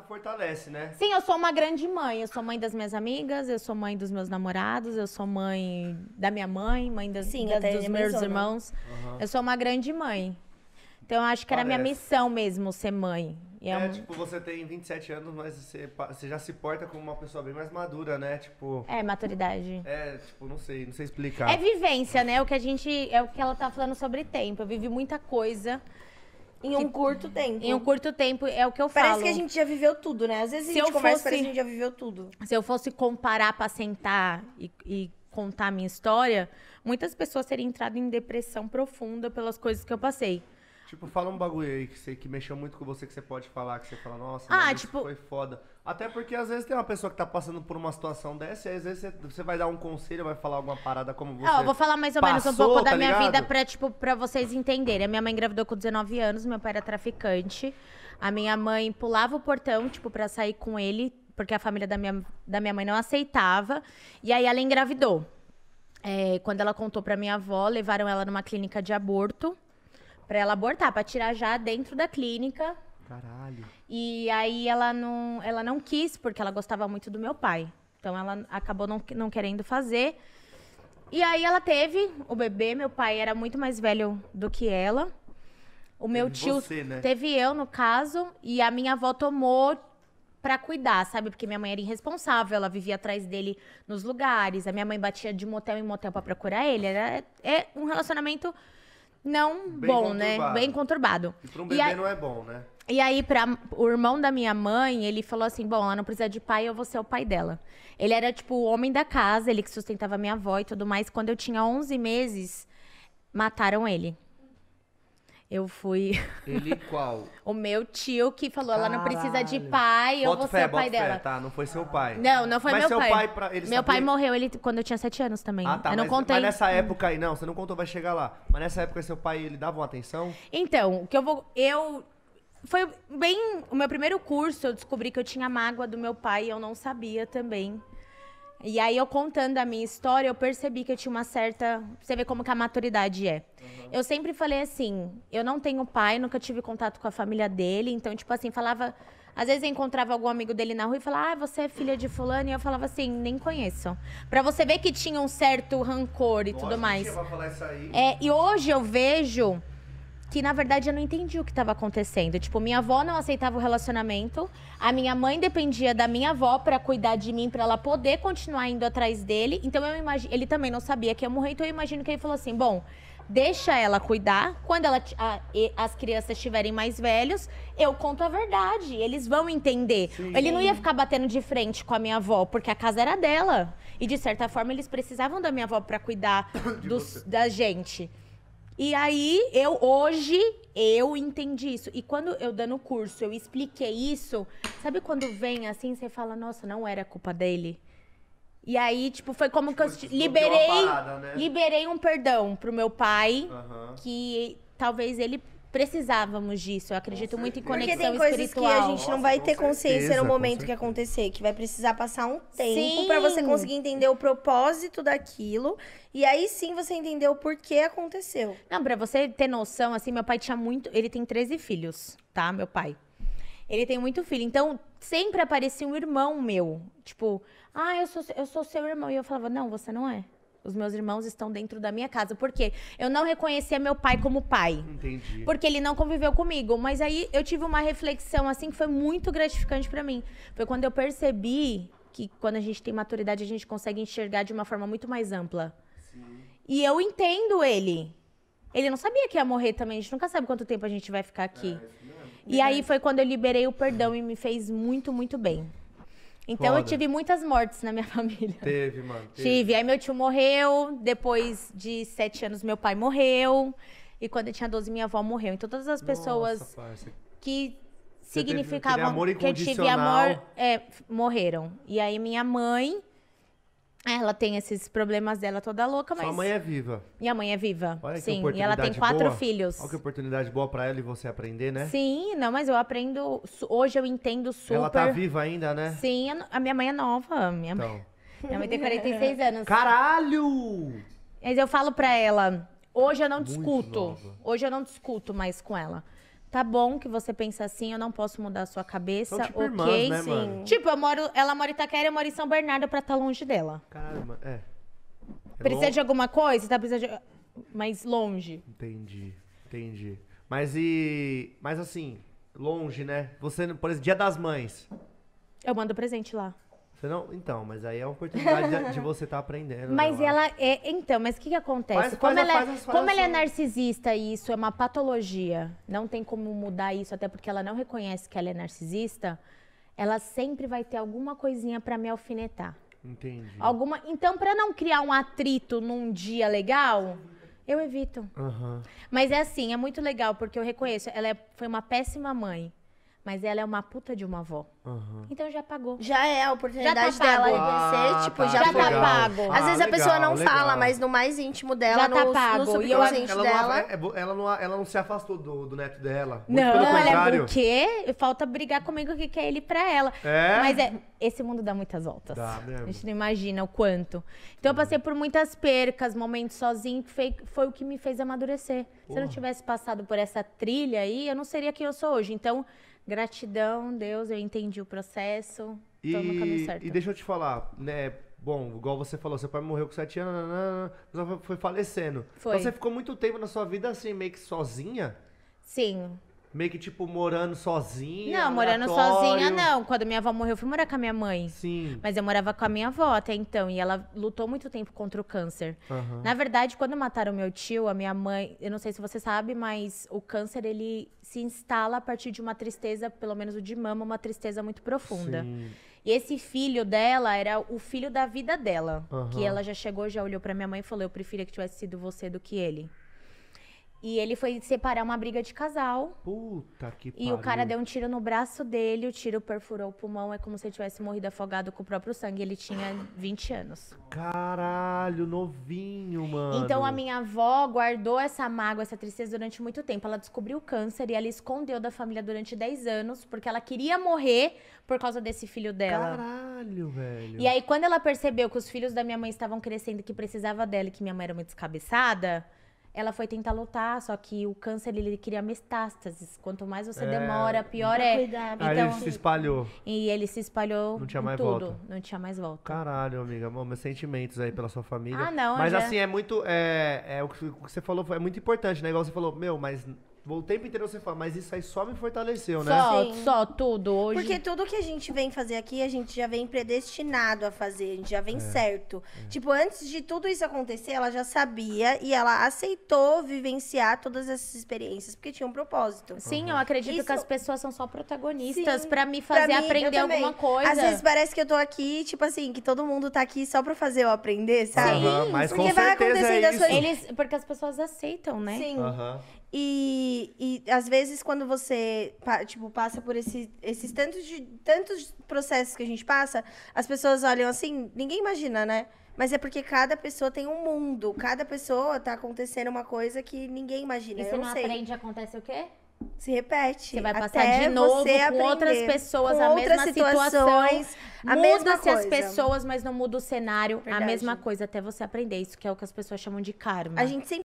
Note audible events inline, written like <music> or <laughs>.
fortalece, né? Sim, eu sou uma grande mãe. Eu sou mãe das minhas amigas, eu sou mãe dos meus namorados, eu sou mãe da minha mãe, mãe das, Sim, das, dos meus irmãos. Uhum. Eu sou uma grande mãe. Então eu acho que Parece. era minha missão mesmo ser mãe. E é, é tipo, você tem 27 anos, mas você, você, já se porta como uma pessoa bem mais madura, né? Tipo. É, maturidade. É, tipo, não sei, não sei explicar. É vivência, né? O que a gente. É o que ela tá falando sobre tempo. Eu vivi muita coisa. Em um curto tempo. Em um curto tempo, é o que eu parece falo. Parece que a gente já viveu tudo, né? Às vezes se a gente eu conversa, fosse, parece que a gente já viveu tudo. Se eu fosse comparar pra sentar e, e contar a minha história, muitas pessoas teriam entrado em depressão profunda pelas coisas que eu passei. Tipo, fala um bagulho aí que, você, que mexeu muito com você, que você pode falar, que você fala, nossa, ah, mano, tipo... foi foda. Até porque às vezes tem uma pessoa que tá passando por uma situação dessa e às vezes você, você vai dar um conselho, vai falar alguma parada como você. Ah, eu vou falar mais ou menos um pouco tá da minha ligado? vida pra, tipo, pra vocês entenderem. A minha mãe engravidou com 19 anos, meu pai era traficante. A minha mãe pulava o portão, tipo, pra sair com ele, porque a família da minha, da minha mãe não aceitava. E aí ela engravidou. É, quando ela contou pra minha avó, levaram ela numa clínica de aborto para ela abortar, para tirar já dentro da clínica. Caralho. E aí ela não, ela não quis porque ela gostava muito do meu pai. Então ela acabou não, não querendo fazer. E aí ela teve o bebê, meu pai era muito mais velho do que ela. O meu teve tio você, né? teve eu no caso e a minha avó tomou para cuidar, sabe? Porque minha mãe era irresponsável, ela vivia atrás dele nos lugares. A minha mãe batia de motel em motel para procurar ele. Era é, é um relacionamento não bem bom, né? conturbado. né? Bem conturbado. E para um bebê aí, não é bom, né? E aí, pra, o irmão da minha mãe, ele falou assim: bom, ela não precisa de pai, eu vou ser o pai dela. Ele era, tipo, o homem da casa, ele que sustentava minha avó e tudo mais. Quando eu tinha 11 meses, mataram ele. Eu fui. <laughs> Ele qual? o meu tio que falou, Caralho. ela não precisa de pai, eu bota vou fé, ser o pai fé, dela. Tá, não foi seu pai. Não, não foi mas meu seu pai. pai pra... meu sabia... pai morreu ele quando eu tinha sete anos também. Ah, tá, eu mas, não contei. Mas nessa época aí, não, você não contou, vai chegar lá. Mas nessa época seu pai ele dava uma atenção? Então, o que eu vou. Eu. Foi bem. O meu primeiro curso, eu descobri que eu tinha mágoa do meu pai e eu não sabia também. E aí eu contando a minha história, eu percebi que eu tinha uma certa. Você vê como que a maturidade é. Uhum. Eu sempre falei assim: eu não tenho pai, nunca tive contato com a família dele. Então, tipo assim, falava. Às vezes eu encontrava algum amigo dele na rua e falava, ah, você é filha de fulano. E eu falava assim, nem conheço. Pra você ver que tinha um certo rancor e Nossa, tudo mais. Falar isso aí. É, e hoje eu vejo que na verdade eu não entendi o que estava acontecendo. Tipo, minha avó não aceitava o relacionamento, a minha mãe dependia da minha avó para cuidar de mim, para ela poder continuar indo atrás dele. Então eu imagino, ele também não sabia que ia morrer, então eu imagino que ele falou assim: "Bom, deixa ela cuidar. Quando ela, a, as crianças estiverem mais velhos, eu conto a verdade. Eles vão entender. Sim. Ele não ia ficar batendo de frente com a minha avó, porque a casa era dela. E de certa forma eles precisavam da minha avó para cuidar <coughs> dos, da gente. E aí, eu hoje, eu entendi isso. E quando eu dando curso, eu expliquei isso. Sabe quando vem assim, você fala, nossa, não era culpa dele? E aí, tipo, foi como tipo, que eu tipo, liberei, parada, né? liberei um perdão pro meu pai, uhum. que talvez ele precisávamos disso. Eu acredito muito em conexão espiritual. Porque tem coisas espiritual. que a gente não vai ter consciência no momento que acontecer, que vai precisar passar um tempo para você conseguir entender o propósito daquilo e aí sim você entender o porquê aconteceu. Não, para você ter noção, assim, meu pai tinha muito, ele tem 13 filhos, tá? Meu pai. Ele tem muito filho. Então, sempre aparecia um irmão meu, tipo, ah, eu sou eu sou seu irmão e eu falava: "Não, você não é". Os meus irmãos estão dentro da minha casa. Por quê? Eu não reconhecia meu pai como pai. Entendi. Porque ele não conviveu comigo. Mas aí eu tive uma reflexão assim que foi muito gratificante para mim. Foi quando eu percebi que quando a gente tem maturidade, a gente consegue enxergar de uma forma muito mais ampla. Sim. E eu entendo ele. Ele não sabia que ia morrer também. A gente nunca sabe quanto tempo a gente vai ficar aqui. É, e aí foi quando eu liberei o perdão e me fez muito, muito bem. Então Foda. eu tive muitas mortes na minha <laughs> família. Teve, mano. Teve. Tive. Aí meu tio morreu, depois de sete anos meu pai morreu. E quando eu tinha 12, minha avó morreu. Então todas as pessoas Nossa, que significavam teve, teve amor que eu tive amor é, morreram. E aí minha mãe ela tem esses problemas dela toda louca, mas. Sua mãe é viva. E a mãe é viva. Olha Sim, que e ela tem quatro boa. filhos. Olha que oportunidade boa para ela e você aprender, né? Sim, não, mas eu aprendo. Hoje eu entendo super. Ela tá viva ainda, né? Sim, a minha mãe é nova. Minha, então. mãe... minha mãe tem 46 <laughs> anos. Caralho! Mas eu falo pra ela, hoje eu não discuto. Hoje eu não discuto mais com ela. Tá bom que você pensa assim, eu não posso mudar a sua cabeça, São tipo ok? Irmãs, né, sim. Mano? Tipo, eu moro, ela mora em Itaquera, eu moro em São Bernardo pra estar tá longe dela. Caramba, é. é precisa de alguma coisa? Tá precisando de... Mais longe. Entendi, entendi. Mas e... Mas assim, longe, né? Você, por exemplo, Dia das Mães. Eu mando presente lá. Você não, então, mas aí é uma oportunidade de, de você estar tá aprendendo. Né, mas né, ela acho. é, então, mas o que, que acontece? Faz, como, é faz, ela, faz, faz, como ela é assim. narcisista e isso é uma patologia, não tem como mudar isso, até porque ela não reconhece que ela é narcisista, ela sempre vai ter alguma coisinha para me alfinetar. Entendi. Alguma, então, para não criar um atrito num dia legal, eu evito. Uhum. Mas é assim, é muito legal porque eu reconheço, ela é, foi uma péssima mãe, mas ela é uma puta de uma avó. Uhum. Então já pagou. Já é a oportunidade tá dela de ah, tipo, tá, já tá legal. pago. Às vezes a pessoa não legal. fala, mas no mais íntimo dela, já tá no, pago. no ela dela. Não, ela, não, é ela não se afastou do, do neto dela. Muito não, pelo contrário. ela é porque falta brigar comigo o que é ele pra ela. É? Mas é, esse mundo dá muitas voltas. Dá mesmo. A gente não imagina o quanto. Então eu passei por muitas percas, momentos sozinho, que foi, foi o que me fez amadurecer. Porra. Se eu não tivesse passado por essa trilha aí, eu não seria quem eu sou hoje. Então, gratidão, Deus, eu entendi entendi o processo, e, tô no caminho certo. E deixa eu te falar, né? Bom, igual você falou, seu pai morreu com sete anos, mas foi falecendo. Então foi. Então você ficou muito tempo na sua vida assim, meio que sozinha? Sim. Meio que, tipo, morando sozinha? Não, morando sozinha não. Quando minha avó morreu, eu fui morar com a minha mãe. Sim. Mas eu morava com a minha avó até então. E ela lutou muito tempo contra o câncer. Uhum. Na verdade, quando mataram meu tio, a minha mãe. Eu não sei se você sabe, mas o câncer, ele se instala a partir de uma tristeza, pelo menos o de mama, uma tristeza muito profunda. Sim. E esse filho dela era o filho da vida dela. Uhum. Que ela já chegou, já olhou para minha mãe e falou: Eu preferia que tivesse sido você do que ele. E ele foi separar uma briga de casal. Puta que E o cara deu um tiro no braço dele, o tiro perfurou o pulmão, é como se ele tivesse morrido afogado com o próprio sangue. Ele tinha 20 anos. Caralho, novinho, mano. Então a minha avó guardou essa mágoa, essa tristeza durante muito tempo. Ela descobriu o câncer e ela escondeu da família durante 10 anos, porque ela queria morrer por causa desse filho dela. Caralho, velho. E aí, quando ela percebeu que os filhos da minha mãe estavam crescendo, que precisava dela e que minha mãe era muito descabeçada ela foi tentar lutar, só que o câncer ele cria metástases. Quanto mais você é, demora, pior é. Cuidar, então, aí ele se espalhou. E ele se espalhou. Não tinha mais tudo. volta. Não tinha mais volta. Caralho, amiga. Bom, meus sentimentos aí pela sua família. Ah, não. Mas já... assim, é muito. É, é, o que você falou é muito importante, né? Igual você falou, meu, mas o tempo inteiro você fala, mas isso aí só me fortaleceu, né? Só, Sim. só tudo hoje. Porque tudo que a gente vem fazer aqui, a gente já vem predestinado a fazer, a gente já vem é. certo. É. Tipo, antes de tudo isso acontecer, ela já sabia e ela aceitou vivenciar todas essas experiências, porque tinha um propósito. Sim, uhum. eu acredito isso... que as pessoas são só protagonistas para me fazer pra mim, aprender alguma coisa. Às vezes parece que eu tô aqui, tipo assim, que todo mundo tá aqui só pra fazer eu aprender, sabe? Sim, uhum, mas porque vai é acontecendo é isso. Suas... Eles, porque as pessoas aceitam, né? Sim. Uhum. E, e às vezes, quando você tipo, passa por esse, esses tantos, de, tantos processos que a gente passa, as pessoas olham assim, ninguém imagina, né? Mas é porque cada pessoa tem um mundo, cada pessoa tá acontecendo uma coisa que ninguém imagina. E você não, não sei. aprende, acontece o quê? se repete. Você vai passar de novo com outras pessoas, com a mesma situação. Muda-se as pessoas, mas não muda o cenário. Verdade. A mesma coisa até você aprender. Isso que é o que as pessoas chamam de karma. A gente sempre